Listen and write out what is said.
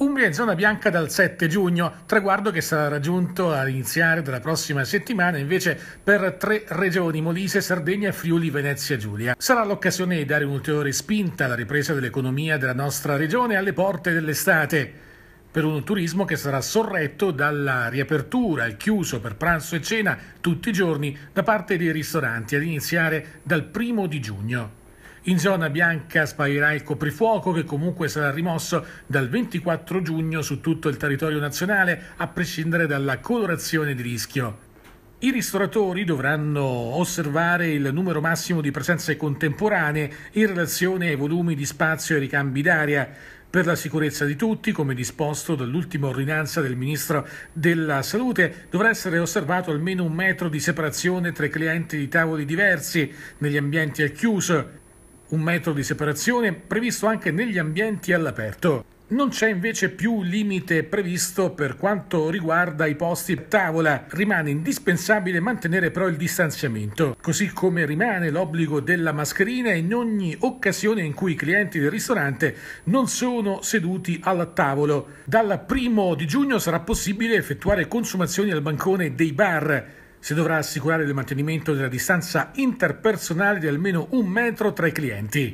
Umbria in zona bianca dal 7 giugno, traguardo che sarà raggiunto all'iniziare della prossima settimana invece per tre regioni, Molise, Sardegna Friuli Venezia e Giulia. Sarà l'occasione di dare un'ulteriore spinta alla ripresa dell'economia della nostra regione alle porte dell'estate. Per un turismo che sarà sorretto dalla riapertura il chiuso per pranzo e cena tutti i giorni da parte dei ristoranti ad iniziare dal primo di giugno. In zona bianca sparirà il coprifuoco che comunque sarà rimosso dal 24 giugno su tutto il territorio nazionale a prescindere dalla colorazione di rischio. I ristoratori dovranno osservare il numero massimo di presenze contemporanee in relazione ai volumi di spazio e ricambi d'aria per la sicurezza di tutti, come disposto dall'ultima ordinanza del Ministro della Salute, dovrà essere osservato almeno un metro di separazione tra clienti di tavoli diversi negli ambienti al chiuso un metro di separazione previsto anche negli ambienti all'aperto. Non c'è invece più limite previsto per quanto riguarda i posti tavola, rimane indispensabile mantenere però il distanziamento, così come rimane l'obbligo della mascherina in ogni occasione in cui i clienti del ristorante non sono seduti al tavolo. Dal primo di giugno sarà possibile effettuare consumazioni al bancone dei bar, si dovrà assicurare il mantenimento della distanza interpersonale di almeno un metro tra i clienti.